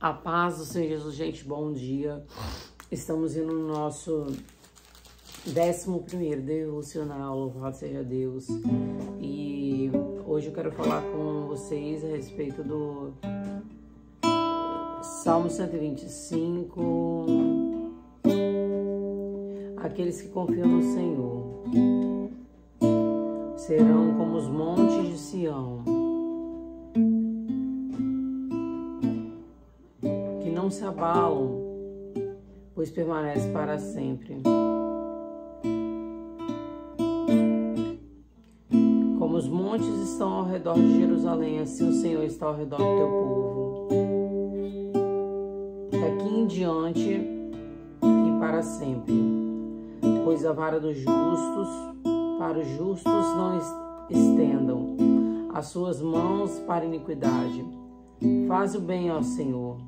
A paz do Senhor Jesus, gente, bom dia. Estamos indo no nosso 11 devocional, louvado seja Deus. E hoje eu quero falar com vocês a respeito do Salmo 125. Aqueles que confiam no Senhor serão como os montes de Sião não se abalam, pois permanece para sempre. Como os montes estão ao redor de Jerusalém, assim o Senhor está ao redor do teu povo. Daqui em diante e para sempre. Pois a vara dos justos, para os justos não estendam as suas mãos para iniquidade. Faz o bem ao Senhor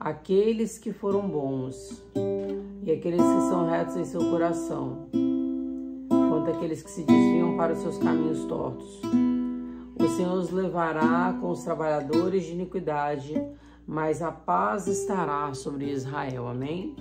aqueles que foram bons e aqueles que são retos em seu coração, quanto aqueles que se desviam para os seus caminhos tortos. O Senhor os levará com os trabalhadores de iniquidade, mas a paz estará sobre Israel. Amém?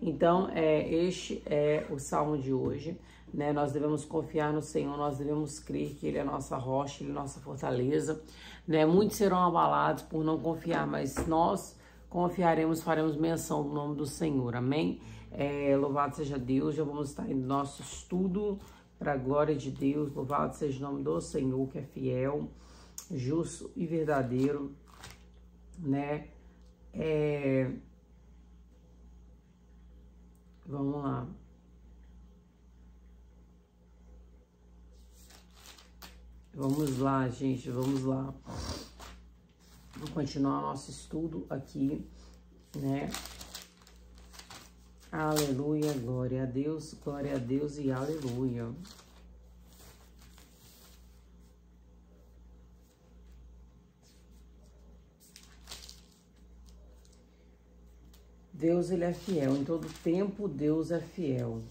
Então, é, este é o salmo de hoje. Né? Nós devemos confiar no Senhor, nós devemos crer que Ele é nossa rocha, Ele é nossa fortaleza. Né? Muitos serão abalados por não confiar, mas nós confiaremos, faremos menção do nome do Senhor, amém? É, louvado seja Deus, já vamos estar em nosso estudo para a glória de Deus, louvado seja o nome do Senhor que é fiel, justo e verdadeiro, né? É... Vamos lá. Vamos lá, gente, vamos lá. Vamos continuar nosso estudo aqui, né? Aleluia, glória a Deus, glória a Deus e aleluia. Deus ele é fiel, em todo tempo Deus é fiel.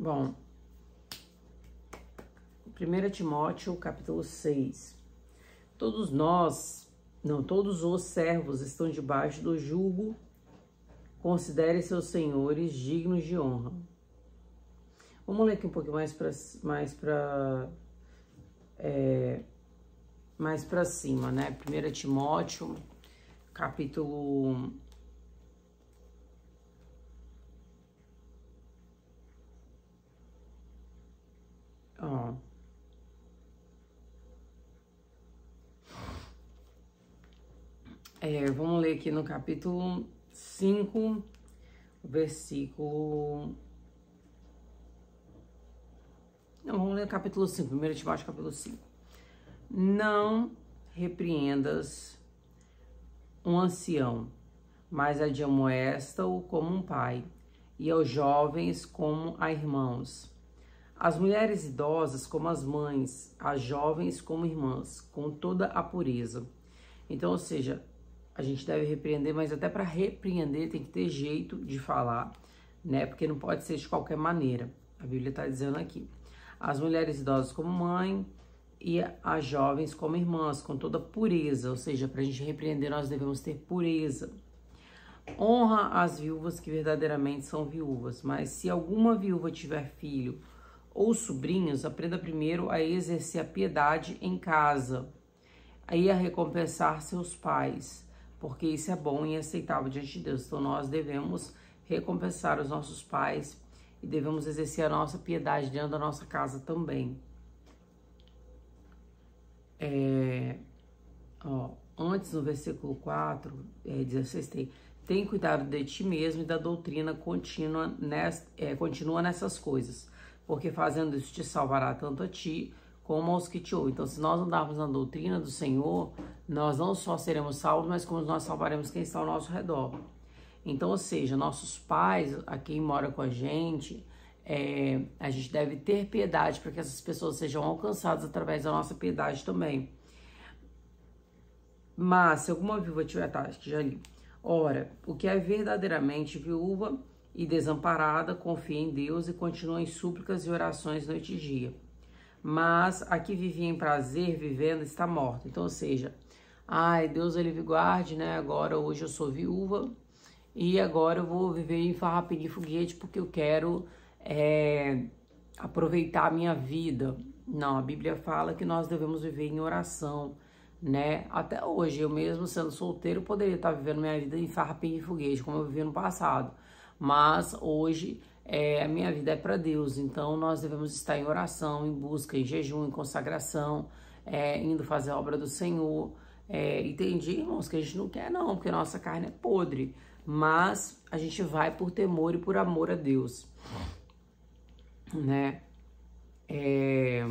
Bom, 1 Timóteo capítulo 6. Todos nós, não, todos os servos estão debaixo do jugo, considere seus senhores dignos de honra. Vamos ler aqui um pouco mais para mais para é, mais para cima, né? 1 Timóteo capítulo É, vamos ler aqui no capítulo 5, versículo. Não, vamos ler o capítulo 5, 1 Timóteo, capítulo 5. Não repreendas um ancião, mas admoesta-o como um pai, e aos jovens como a irmãos. As mulheres idosas como as mães, as jovens como irmãs, com toda a pureza. Então, ou seja, a gente deve repreender, mas até para repreender tem que ter jeito de falar, né? Porque não pode ser de qualquer maneira. A Bíblia está dizendo aqui: as mulheres idosas como mãe e as jovens como irmãs, com toda pureza, ou seja, para a gente repreender nós devemos ter pureza. Honra as viúvas que verdadeiramente são viúvas, mas se alguma viúva tiver filho ou sobrinhos, aprenda primeiro a exercer a piedade em casa, e a recompensar seus pais porque isso é bom e aceitável diante de Deus. Então nós devemos recompensar os nossos pais e devemos exercer a nossa piedade dentro da nossa casa também. É, ó, antes no versículo 4, é, 16 tem, tem cuidado de ti mesmo e da doutrina continua nest, é, continua nessas coisas, porque fazendo isso te salvará tanto a ti como aos que te ouvem. Então, se nós andarmos na doutrina do Senhor, nós não só seremos salvos, mas como nós salvaremos quem está ao nosso redor. Então, ou seja, nossos pais, a quem mora com a gente, é, a gente deve ter piedade para que essas pessoas sejam alcançadas através da nossa piedade também. Mas, se alguma viúva tiver, tá, acho que já li. Ora, o que é verdadeiramente viúva e desamparada, confia em Deus e continua em súplicas e orações noite e dia. Mas a que vivia em prazer, vivendo, está morta. Então, ou seja, ai, Deus ele me guarde, né? Agora hoje eu sou viúva e agora eu vou viver em farrapinho foguete porque eu quero é, aproveitar a minha vida. Não, a Bíblia fala que nós devemos viver em oração, né? Até hoje, eu mesmo sendo solteiro, poderia estar vivendo minha vida em farpinha e foguete, como eu vivi no passado. Mas hoje, é, a minha vida é para Deus, então nós devemos estar em oração, em busca, em jejum, em consagração, é, indo fazer a obra do Senhor, é, entendi, irmãos, que a gente não quer não, porque nossa carne é podre. Mas a gente vai por temor e por amor a Deus. Né? É,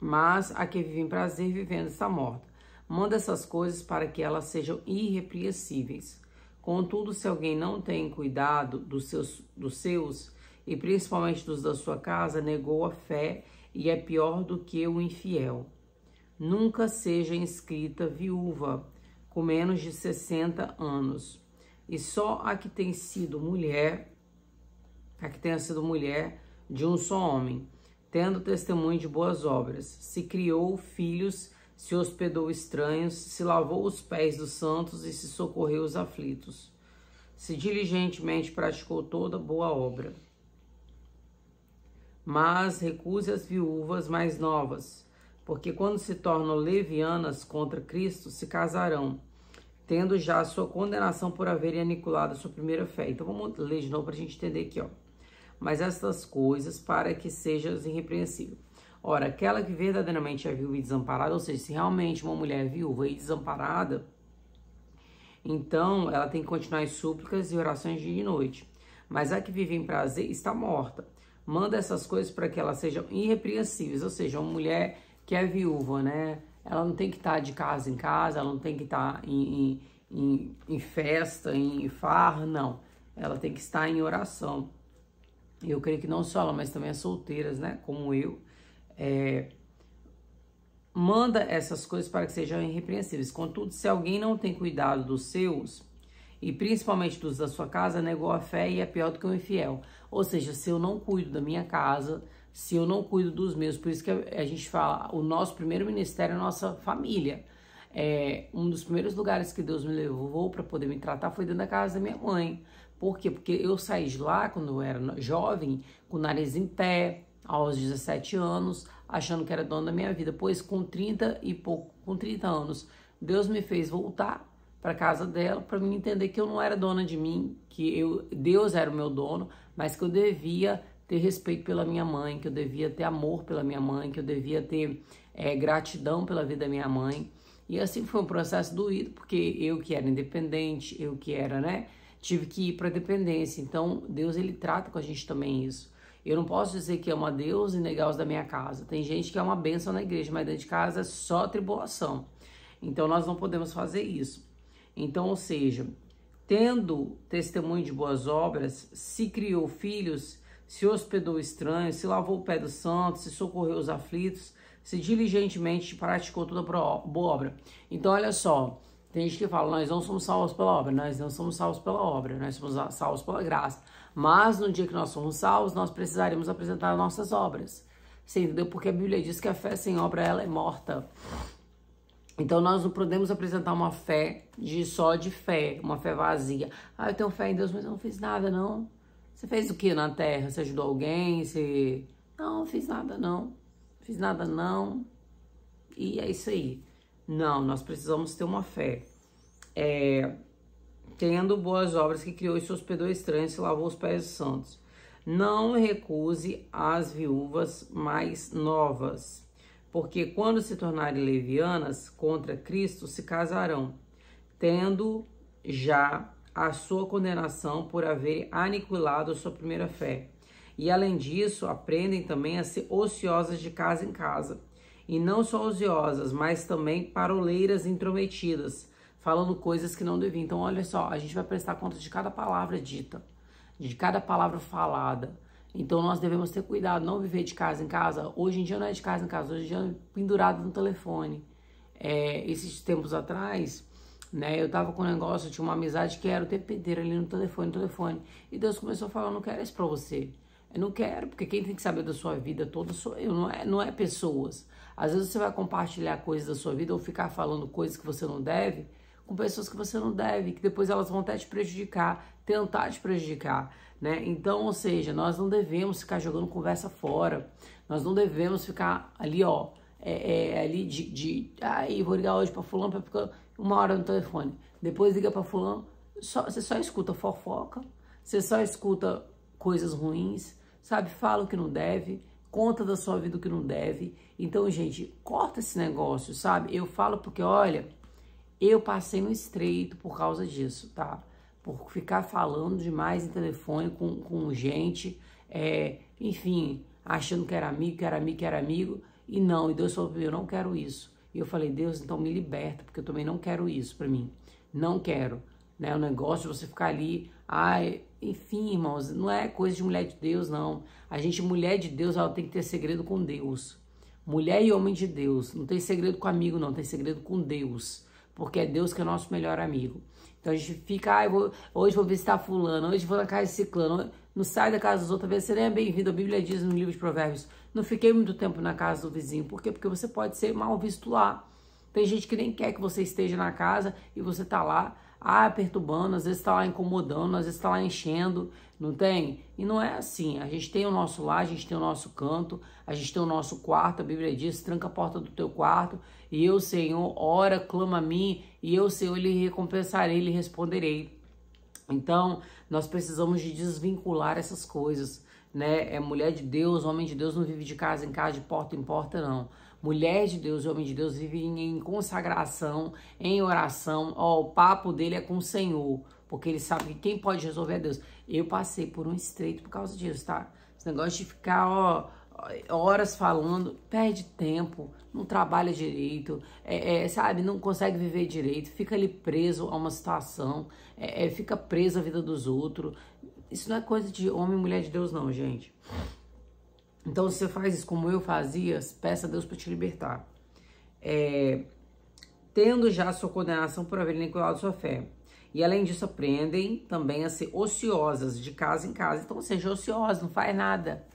mas a que vive em prazer, vivendo está morta. Manda essas coisas para que elas sejam irrepreensíveis. Contudo, se alguém não tem cuidado dos seus, dos seus e principalmente dos da sua casa, negou a fé e é pior do que o infiel nunca seja inscrita viúva com menos de 60 anos. E só a que tem sido mulher, a que tenha sido mulher de um só homem, tendo testemunho de boas obras, se criou filhos, se hospedou estranhos, se lavou os pés dos santos e se socorreu os aflitos. Se diligentemente praticou toda boa obra. Mas recuse as viúvas mais novas, porque quando se tornam levianas contra Cristo, se casarão, tendo já a sua condenação por haverem aniquilado a sua primeira fé. Então vamos ler de novo para a gente entender aqui, ó. Mas estas coisas para que sejas irrepreensível. Ora, aquela que verdadeiramente é viúva e desamparada, ou seja, se realmente uma mulher é viúva e desamparada, então ela tem que continuar em súplicas e orações dia e noite. Mas a que vive em prazer está morta. Manda essas coisas para que elas sejam irrepreensíveis, ou seja, uma mulher que é viúva, né? Ela não tem que estar tá de casa em casa, ela não tem que estar tá em, em, em, festa, em farra, não. Ela tem que estar em oração. Eu creio que não só ela, mas também as solteiras, né? Como eu. É, manda essas coisas para que sejam irrepreensíveis. Contudo, se alguém não tem cuidado dos seus, e principalmente dos da sua casa, negou a fé e é pior do que um infiel. Ou seja, se eu não cuido da minha casa, se eu não cuido dos meus. Por isso que a gente fala, o nosso primeiro ministério é a nossa família. É, um dos primeiros lugares que Deus me levou para poder me tratar foi dentro da casa da minha mãe. Por quê? Porque eu saí de lá quando eu era jovem, com o nariz em pé, aos 17 anos, achando que era dono da minha vida. Pois com 30 e pouco, com 30 anos, Deus me fez voltar para casa dela para me entender que eu não era dona de mim, que eu Deus era o meu dono, mas que eu devia ter respeito pela minha mãe, que eu devia ter amor pela minha mãe, que eu devia ter é, gratidão pela vida da minha mãe. E assim foi um processo doído, porque eu que era independente, eu que era, né, tive que ir para dependência. Então, Deus ele trata com a gente também isso. Eu não posso dizer que amo é a Deus e negar os da minha casa. Tem gente que é uma benção na igreja, mas dentro de casa é só tribulação. Então, nós não podemos fazer isso. Então, ou seja, tendo testemunho de boas obras, se criou filhos se hospedou estranho, se lavou o pé do santo, se socorreu os aflitos, se diligentemente praticou toda boa obra. Então, olha só, tem gente que fala, nós não somos salvos pela obra, nós não somos salvos pela obra, nós somos salvos pela graça. Mas no dia que nós somos salvos, nós precisaremos apresentar nossas obras. Você entendeu? Porque a Bíblia diz que a fé sem obra, ela é morta. Então nós não podemos apresentar uma fé de só de fé, uma fé vazia. Ah, eu tenho fé em Deus, mas eu não fiz nada, não. Você fez o que na Terra? Você ajudou alguém? Você... Não, fiz nada não. Fiz nada não. E é isso aí. Não, nós precisamos ter uma fé. É, tendo boas obras que criou e se hospedou estranhos e lavou os pés dos santos. Não recuse as viúvas mais novas, porque quando se tornarem levianas contra Cristo, se casarão, tendo já a sua condenação por haverem aniquilado a sua primeira fé. E além disso, aprendem também a ser ociosas de casa em casa. E não só ociosas, mas também paroleiras intrometidas, falando coisas que não deviam. Então, olha só, a gente vai prestar conta de cada palavra dita, de cada palavra falada. Então, nós devemos ter cuidado, não viver de casa em casa. Hoje em dia não é de casa em casa, hoje em dia é pendurado no telefone. É, esses tempos atrás, né? Eu tava com um negócio, tinha uma amizade que era o tempo inteiro ali no telefone, no telefone. E Deus começou a falar, eu não quero isso pra você. Eu não quero, porque quem tem que saber da sua vida toda sou eu, não é, não é pessoas. Às vezes você vai compartilhar coisas da sua vida ou ficar falando coisas que você não deve com pessoas que você não deve, que depois elas vão até te prejudicar, tentar te prejudicar, né? Então, ou seja, nós não devemos ficar jogando conversa fora, nós não devemos ficar ali, ó, é, é, ali de, de, vou ligar hoje pra fulano, pra uma hora no telefone. Depois liga para fulano, só, você só escuta fofoca, você só escuta coisas ruins, sabe? Fala o que não deve, conta da sua vida o que não deve. Então, gente, corta esse negócio, sabe? Eu falo porque, olha, eu passei no estreito por causa disso, tá? Por ficar falando demais em telefone com, com gente, é, enfim, achando que era amigo, que era amigo, que era amigo, e não, e Deus falou pra mim, eu não quero isso. E eu falei, Deus, então me liberta, porque eu também não quero isso para mim. Não quero. Né? O negócio de você ficar ali, ai, enfim, irmãos, não é coisa de mulher de Deus, não. A gente, mulher de Deus, ela tem que ter segredo com Deus. Mulher e homem de Deus. Não tem segredo com amigo, não. Tem segredo com Deus. Porque é Deus que é nosso melhor amigo. Então a gente fica, ah, vou, hoje vou visitar fulano, hoje vou na casa de ciclano, não sai da casa dos outros, você nem é bem-vindo. A Bíblia diz no livro de provérbios, não fiquei muito tempo na casa do vizinho. Por quê? Porque você pode ser mal visto lá. Tem gente que nem quer que você esteja na casa e você tá lá, ah, perturbando, às vezes tá lá incomodando, às vezes tá lá enchendo, não tem? E não é assim. A gente tem o nosso lar, a gente tem o nosso canto, a gente tem o nosso quarto. A Bíblia diz: tranca a porta do teu quarto e eu, Senhor, ora, clama a mim e eu, seu, lhe recompensarei, lhe responderei. Então, nós precisamos de desvincular essas coisas, né? É mulher de Deus, homem de Deus não vive de casa em casa, de porta em porta, não. Mulher de Deus e homem de Deus vivem em consagração, em oração. Ó, o papo dele é com o Senhor, porque ele sabe que quem pode resolver é Deus. Eu passei por um estreito por causa disso, tá? Esse negócio de ficar, ó, horas falando, perde tempo, não trabalha direito, é, é, sabe, não consegue viver direito, fica ali preso a uma situação, é, é, fica preso à vida dos outros. Isso não é coisa de homem e mulher de Deus, não, gente. Então, se você faz isso como eu fazia, peça a Deus para te libertar. É, tendo já sua condenação por haver vinculado sua fé. E além disso, aprendem também a ser ociosas de casa em casa. Então, seja ociosa, não faz nada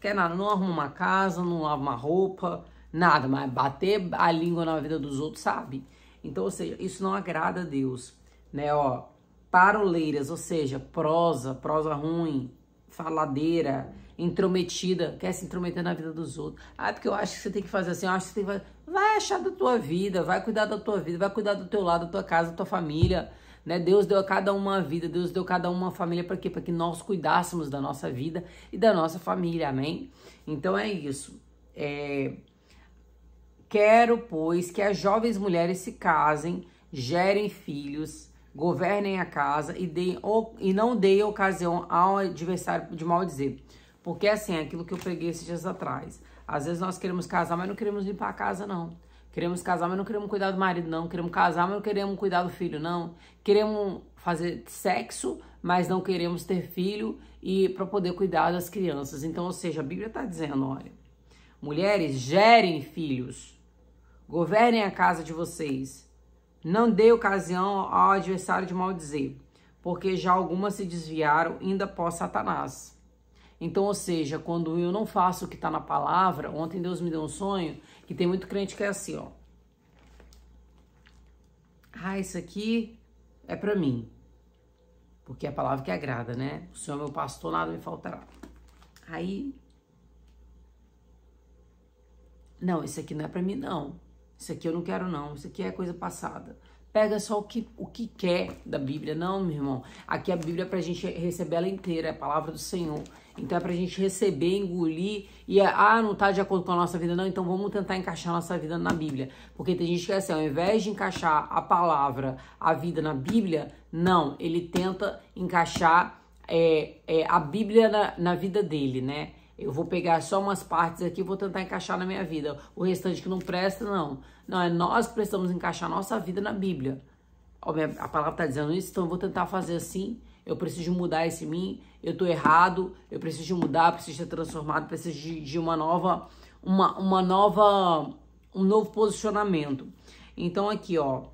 quer nada, não arruma uma casa, não lava uma roupa, nada, mas bater a língua na vida dos outros, sabe? Então, ou seja, isso não agrada a Deus, né, ó, paroleiras, ou seja, prosa, prosa ruim, faladeira, intrometida, quer se intrometer na vida dos outros. Ah, é porque eu acho que você tem que fazer assim, eu acho que você tem que fazer. Vai achar da tua vida, vai cuidar da tua vida, vai cuidar do teu lado, da tua casa, da tua família né? Deus deu a cada uma a vida, Deus deu a cada uma a família para quê? Para que nós cuidássemos da nossa vida e da nossa família, amém? Então é isso. É... Quero, pois, que as jovens mulheres se casem, gerem filhos, governem a casa e, deem, ou, e não deem ocasião ao adversário de mal dizer. Porque assim, é aquilo que eu preguei esses dias atrás. Às vezes nós queremos casar, mas não queremos limpar a casa, não. Queremos casar, mas não queremos cuidar do marido, não. Queremos casar, mas não queremos cuidar do filho, não. Queremos fazer sexo, mas não queremos ter filho e para poder cuidar das crianças. Então, ou seja, a Bíblia está dizendo, olha, mulheres, gerem filhos, governem a casa de vocês. Não dê ocasião ao adversário de maldizer, porque já algumas se desviaram ainda após Satanás. Então, ou seja, quando eu não faço o que está na palavra, ontem Deus me deu um sonho que tem muito crente que é assim, ó. Ah, isso aqui é para mim. Porque é a palavra que agrada, né? O Senhor é meu pastor, nada me faltará. Aí. Não, isso aqui não é para mim, não. Isso aqui eu não quero, não. Isso aqui é coisa passada pega só o que, o que quer da Bíblia. Não, meu irmão. Aqui a Bíblia é pra gente receber ela inteira, é a palavra do Senhor. Então é pra gente receber, engolir e, ah, não tá de acordo com a nossa vida, não, então vamos tentar encaixar a nossa vida na Bíblia. Porque tem gente que é assim, ao invés de encaixar a palavra, a vida na Bíblia, não, ele tenta encaixar é, é, a Bíblia na, na vida dele, né? Eu vou pegar só umas partes aqui e vou tentar encaixar na minha vida. O restante que não presta, não. Não, é nós precisamos encaixar nossa vida na Bíblia. a palavra está dizendo isso, então eu vou tentar fazer assim. Eu preciso mudar esse mim, eu estou errado, eu preciso mudar, preciso ser transformado, preciso de, de uma nova, uma, uma nova, um novo posicionamento. Então aqui, ó,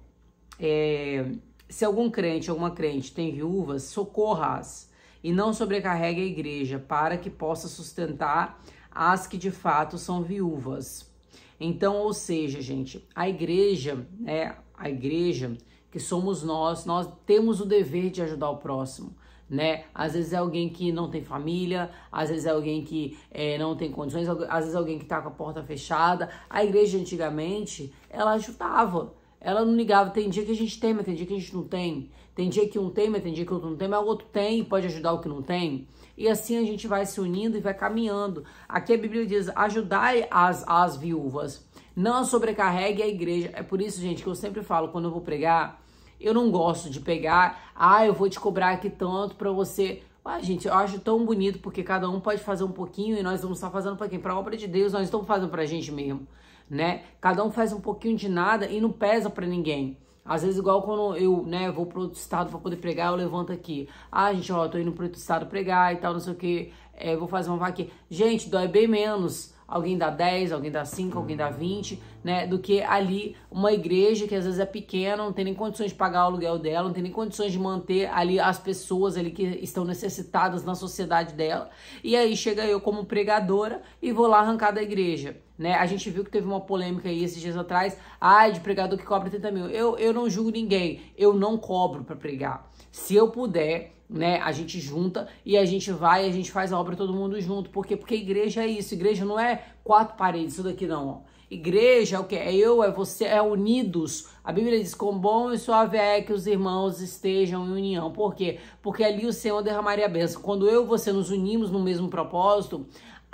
é, se algum crente, alguma crente tem viúvas, socorra-as e não sobrecarregue a igreja, para que possa sustentar as que de fato são viúvas. Então, ou seja, gente, a igreja, né, a igreja que somos nós, nós temos o dever de ajudar o próximo né? Às vezes é alguém que não tem família, às vezes é alguém que é, não tem condições, às vezes é alguém que está com a porta fechada. A igreja antigamente, ela ajudava, ela não ligava, tem dia que a gente tem, mas tem dia que a gente não tem. Tem dia que um tem, mas tem dia que outro não tem, mas o outro tem, pode ajudar o que não tem. E assim a gente vai se unindo e vai caminhando. Aqui a Bíblia diz: ajudai as, as viúvas, não sobrecarregue a igreja. É por isso, gente, que eu sempre falo quando eu vou pregar, eu não gosto de pegar, ah, eu vou te cobrar aqui tanto para você. Ah, gente, eu acho tão bonito porque cada um pode fazer um pouquinho e nós vamos estar fazendo para quem? Para a obra de Deus, nós estamos fazendo para a gente mesmo né? Cada um faz um pouquinho de nada e não pesa para ninguém. Às vezes, igual quando eu né, vou pro outro estado para poder pregar, eu levanto aqui. Ah, gente, ó, tô indo pro outro estado pregar e tal, não sei o que. É, vou fazer uma vaquinha. Gente, dói bem menos. Alguém dá 10, alguém dá 5, alguém dá 20, né? Do que ali uma igreja que às vezes é pequena, não tem nem condições de pagar o aluguel dela, não tem nem condições de manter ali as pessoas ali que estão necessitadas na sociedade dela. E aí chega eu como pregadora e vou lá arrancar da igreja. Né? A gente viu que teve uma polêmica aí esses dias atrás, ai, de pregador que cobra 30 mil. Eu, eu não julgo ninguém, eu não cobro para pregar. Se eu puder, né, a gente junta e a gente vai, a gente faz a obra todo mundo junto. Por quê? Porque igreja é isso, igreja não é quatro paredes, isso daqui não, ó. Igreja é o que? É eu, é você, é unidos. A Bíblia diz: com bom e suave é que os irmãos estejam em união. Por quê? Porque ali o Senhor derramaria a bênção. Quando eu e você nos unimos no mesmo propósito,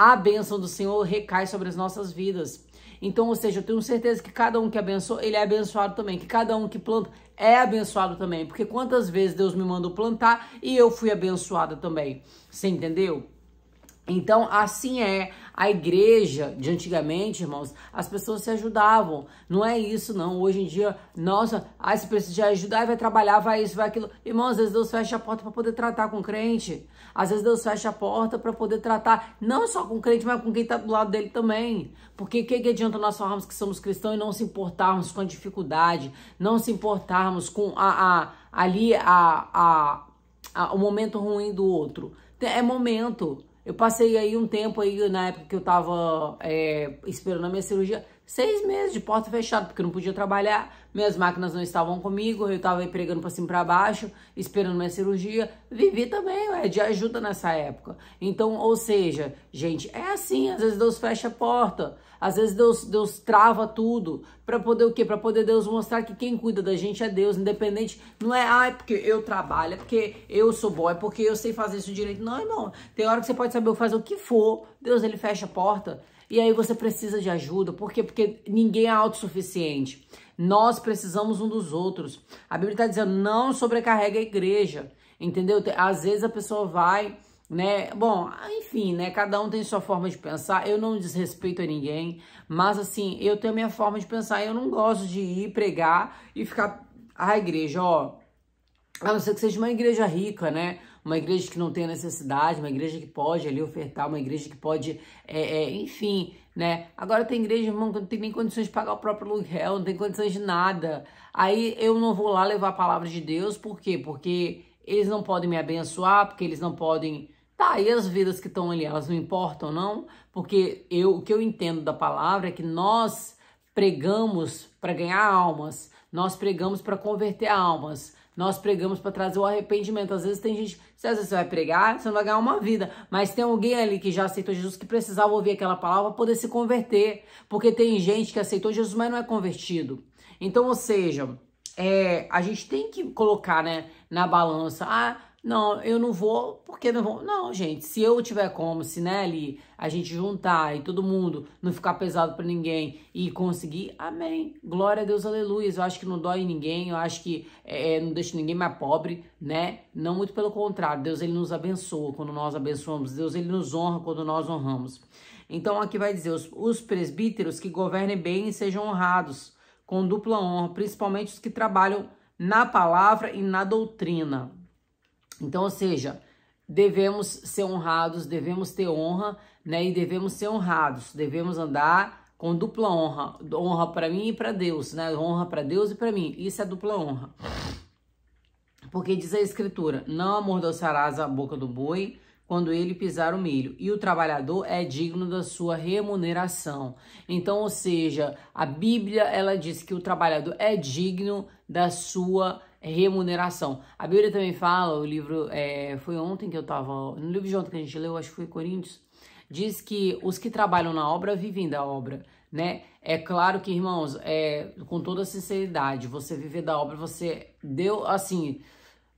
a bênção do Senhor recai sobre as nossas vidas. Então, ou seja, eu tenho certeza que cada um que abençoa, ele é abençoado também. Que cada um que planta é abençoado também. Porque quantas vezes Deus me mandou plantar e eu fui abençoada também. Você entendeu? Então, assim é. A igreja de antigamente, irmãos, as pessoas se ajudavam. Não é isso, não. Hoje em dia, nossa, ah, se precisa de ajuda, ah, vai trabalhar, vai isso, vai aquilo. Irmãos, às vezes Deus fecha a porta para poder tratar com o crente. Às vezes Deus fecha a porta para poder tratar, não só com o crente, mas com quem está do lado dele também. Porque o que, que adianta nós falarmos que somos cristãos e não se importarmos com a dificuldade, não se importarmos com a, a ali a, a, a, o momento ruim do outro? É momento. Eu passei aí um tempo aí, na época que eu tava é, esperando a minha cirurgia, seis meses de porta fechada, porque eu não podia trabalhar, minhas máquinas não estavam comigo, eu estava pregando para cima e para baixo, esperando minha cirurgia. Vivi também, ué, de ajuda nessa época. Então, ou seja, gente, é assim, às vezes Deus fecha a porta, às vezes Deus, Deus trava tudo para poder o quê? Para poder Deus mostrar que quem cuida da gente é Deus, independente, não é, ah, é porque eu trabalho, é porque eu sou bom, é porque eu sei fazer isso direito. Não, irmão, tem hora que você pode saber fazer o que for, Deus ele fecha a porta. E aí você precisa de ajuda. Por quê? Porque ninguém é autossuficiente. Nós precisamos um dos outros. A Bíblia está dizendo, não sobrecarrega a igreja, entendeu? Às vezes a pessoa vai, né? Bom, enfim, né? Cada um tem sua forma de pensar. Eu não desrespeito a ninguém, mas assim, eu tenho a minha forma de pensar. Eu não gosto de ir pregar e ficar, ah, a igreja, ó, a não ser que seja uma igreja rica, né? Uma igreja que não tem necessidade, uma igreja que pode ali ofertar, uma igreja que pode, é, é, enfim, né? Agora tem igreja, irmão, que não tem nem condições de pagar o próprio aluguel, não tem condições de nada. Aí eu não vou lá levar a palavra de Deus, por quê? Porque eles não podem me abençoar, porque eles não podem. Tá, e as vidas que estão ali, elas não importam, não? Porque eu, o que eu entendo da palavra é que nós pregamos para ganhar almas, nós pregamos para converter almas, nós pregamos para trazer o arrependimento. Às vezes tem gente, às vezes você vai pregar, você não vai ganhar uma vida, mas tem alguém ali que já aceitou Jesus que precisava ouvir aquela palavra para poder se converter, porque tem gente que aceitou Jesus, mas não é convertido. Então, ou seja, é, a gente tem que colocar, né, na balança, ah, não, eu não vou, porque não vou. Não, gente, se eu tiver como, se né, ali, a gente juntar e todo mundo não ficar pesado para ninguém e conseguir, amém. Glória a Deus, aleluia. Eu acho que não dói ninguém, eu acho que é, é, não deixa ninguém mais pobre, né? Não muito pelo contrário. Deus ele nos abençoa quando nós abençoamos, Deus ele nos honra quando nós honramos. Então aqui vai dizer: os, os presbíteros que governem bem e sejam honrados com dupla honra, principalmente os que trabalham na palavra e na doutrina. Então, ou seja, devemos ser honrados, devemos ter honra, né? E devemos ser honrados, devemos andar com dupla honra, honra para mim e para Deus, né? Honra para Deus e para mim. Isso é dupla honra. Porque diz a escritura: não amordaçarás a boca do boi quando ele pisar o milho, e o trabalhador é digno da sua remuneração. Então, ou seja, a Bíblia ela diz que o trabalhador é digno da sua remuneração é remuneração. A Bíblia também fala, o livro é, foi ontem que eu estava, no livro de ontem que a gente leu, acho que foi Coríntios, diz que os que trabalham na obra vivem da obra, né? É claro que, irmãos, é, com toda sinceridade, você viver da obra, você deu, assim,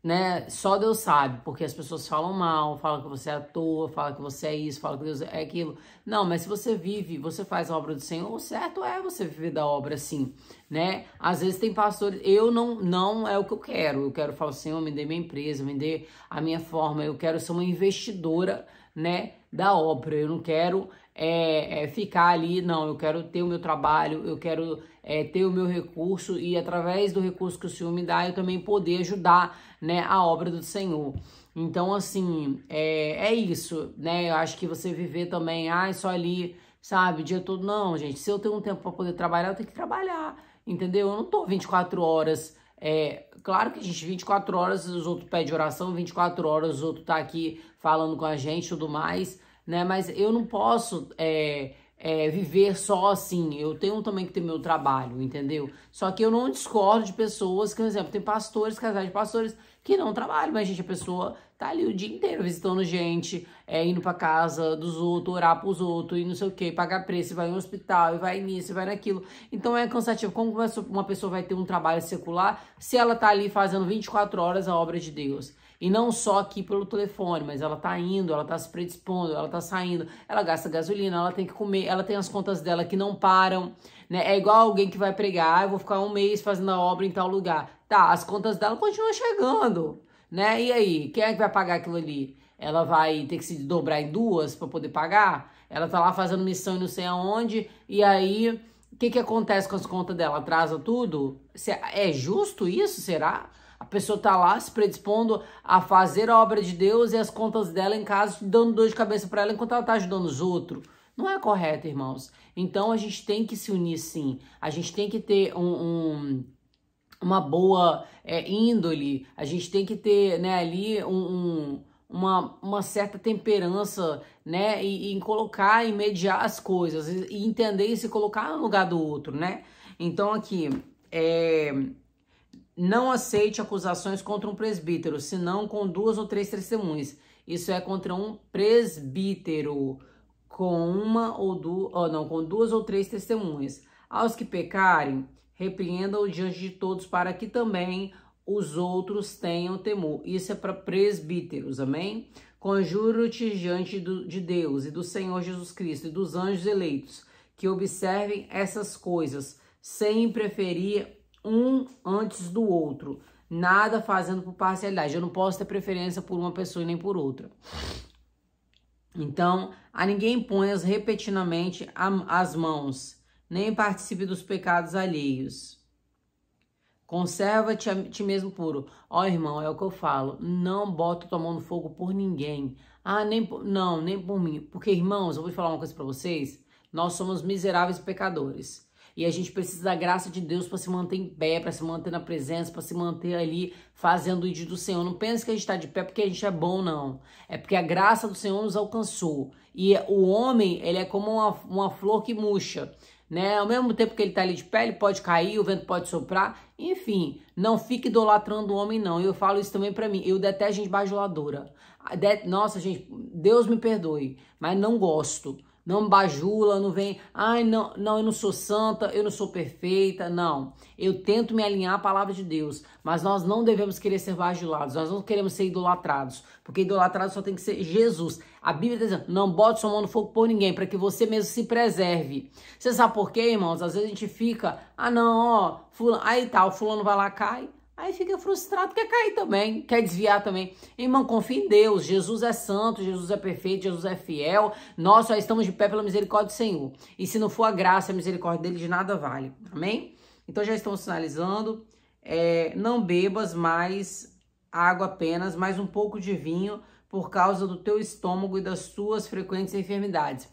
né? Só Deus sabe, porque as pessoas falam mal, falam que você é à toa, falam que você é isso, falam que Deus é aquilo. Não, mas se você vive, você faz a obra do Senhor, o certo é você viver da obra assim, né? Às vezes tem pastores, eu não não é o que eu quero. Eu quero falar, Senhor, me dê minha empresa, me dê a minha forma, eu quero ser uma investidora, né, da obra. Eu não quero é, é, ficar ali, não, eu quero ter o meu trabalho, eu quero é, ter o meu recurso e através do recurso que o Senhor me dá, eu também poder ajudar né, a obra do Senhor. Então, assim, é, é isso, né? Eu acho que você viver também, ai, ah, só ali, sabe, o dia todo. Não, gente, se eu tenho um tempo para poder trabalhar, eu tenho que trabalhar, entendeu? Eu não tô 24 horas. É, claro que a gente 24 horas os outros pede oração, 24 horas os outros tá aqui falando com a gente tudo mais, né? Mas eu não posso é, é, viver só assim. Eu tenho também que ter meu trabalho, entendeu? Só que eu não discordo de pessoas que, por exemplo, tem pastores, casais de pastores que não trabalham, mas, gente, a pessoa tá ali o dia inteiro visitando gente, é, indo pra casa dos outros, orar pros outros e não sei o que, pagar preço, vai no hospital, e vai nisso, e vai naquilo. Então é cansativo. Como uma pessoa vai ter um trabalho secular se ela tá ali fazendo 24 horas a obra de Deus? E não só aqui pelo telefone, mas ela tá indo, ela tá se predispondo, ela tá saindo, ela gasta gasolina, ela tem que comer, ela tem as contas dela que não param, né? É igual alguém que vai pregar, ah, eu vou ficar um mês fazendo a obra em tal lugar. Tá, as contas dela continuam chegando, né? E aí, quem é que vai pagar aquilo ali? Ela vai ter que se dobrar em duas para poder pagar? Ela tá lá fazendo missão e não sei aonde, e aí o que, que acontece com as contas dela? Atrasa tudo? É, é justo isso? Será? A pessoa está lá se predispondo a fazer a obra de Deus e as contas dela em casa, dando dor de cabeça para ela enquanto ela está ajudando os outros. Não é correto, irmãos. Então a gente tem que se unir sim. A gente tem que ter um, um uma boa é, índole. A gente tem que ter né, ali um, um uma, uma certa temperança, né? E, em colocar e mediar as coisas, e entender e se colocar no lugar do outro, né? Então, aqui, é, não aceite acusações contra um presbítero, senão com duas ou três testemunhas. Isso é contra um presbítero, com uma ou duas, oh, não, com duas ou três testemunhas. Aos que pecarem, repreenda-o diante de todos, para que também os outros tenham temor. Isso é para presbíteros, amém? Conjuro-te diante do, de Deus e do Senhor Jesus Cristo e dos anjos eleitos, que observem essas coisas, sem preferir um antes do outro. Nada fazendo por parcialidade. Eu não posso ter preferência por uma pessoa e nem por outra. Então, a ninguém ponhas repetidamente as mãos, nem participe dos pecados alheios. Conserva-te a ti mesmo puro. Ó, oh, irmão, é o que eu falo. Não bota tua mão no fogo por ninguém. Ah, nem por, não, nem por mim. Porque, irmãos, eu vou falar uma coisa para vocês. Nós somos miseráveis pecadores. E a gente precisa da graça de Deus para se manter em pé, para se manter na presença, para se manter ali fazendo o dia do Senhor. Não pense que a gente está de pé porque a gente é bom, não. É porque a graça do Senhor nos alcançou. E o homem, ele é como uma, uma flor que murcha. Né? Ao mesmo tempo que ele está ali de pé, ele pode cair, o vento pode soprar, enfim, não fique idolatrando o homem não. Eu falo isso também para mim. Eu detesto gente bajuladora. Nossa, gente, Deus me perdoe, mas não gosto. Não bajula, não vem, ai, não, não, eu não sou santa, eu não sou perfeita, não. Eu tento me alinhar à palavra de Deus, mas nós não devemos querer ser bajulados, nós não queremos ser idolatrados, porque idolatrado só tem que ser Jesus. A Bíblia está dizendo, não bote sua mão no fogo por ninguém, para que você mesmo se preserve. Você sabe por quê, irmãos? Às vezes a gente fica, ah, não, ó, fulano, aí tal, tá, o fulano vai lá, cai, Aí fica frustrado, quer cair também, quer desviar também. Irmão, confie em Deus. Jesus é santo, Jesus é perfeito, Jesus é fiel. Nós só estamos de pé pela misericórdia do Senhor. E se não for a graça, a misericórdia dele de nada vale. Amém? Então já estão sinalizando. É, não bebas mais água apenas, mais um pouco de vinho por causa do teu estômago e das tuas frequentes enfermidades.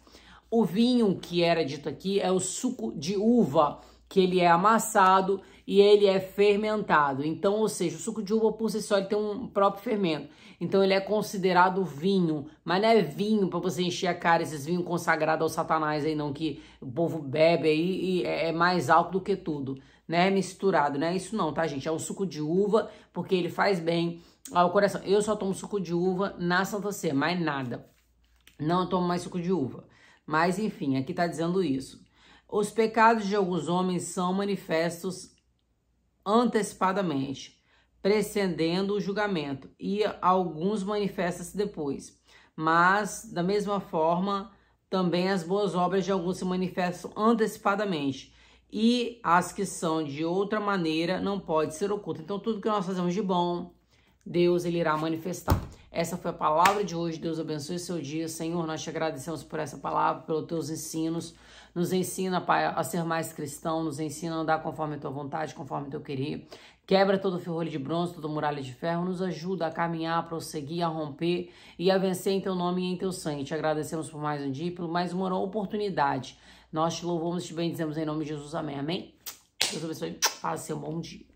O vinho que era dito aqui é o suco de uva, que ele é amassado e ele é fermentado. Então, ou seja, o suco de uva por si só ele tem um próprio fermento. Então ele é considerado vinho, mas não é vinho para você encher a cara esses vinhos consagrados ao satanás aí não que o povo bebe aí e é, é mais alto do que tudo, né? É misturado, né? Isso não, tá, gente? É um suco de uva porque ele faz bem ao coração. Eu só tomo suco de uva na Santa Ceia, mais nada. Não tomo mais suco de uva. Mas enfim, aqui tá dizendo isso. Os pecados de alguns homens são manifestos antecipadamente, precedendo o julgamento, e alguns manifestam-se depois. Mas, da mesma forma, também as boas obras de alguns se manifestam antecipadamente, e as que são de outra maneira não pode ser oculta. Então, tudo que nós fazemos de bom, Deus ele irá manifestar. Essa foi a palavra de hoje. Deus abençoe seu dia. Senhor, nós te agradecemos por essa palavra, pelos teus ensinos. Nos ensina, Pai, a ser mais cristão, nos ensina a andar conforme a tua vontade, conforme o teu querer. Quebra todo ferrolho de bronze, todo muralha de ferro, nos ajuda a caminhar, a prosseguir, a romper e a vencer em teu nome e em teu sangue. Te agradecemos por mais um dia e por mais uma oportunidade. Nós te louvamos, te bendizemos em nome de Jesus. Amém. Amém. Deus abençoe. Faça seu bom dia.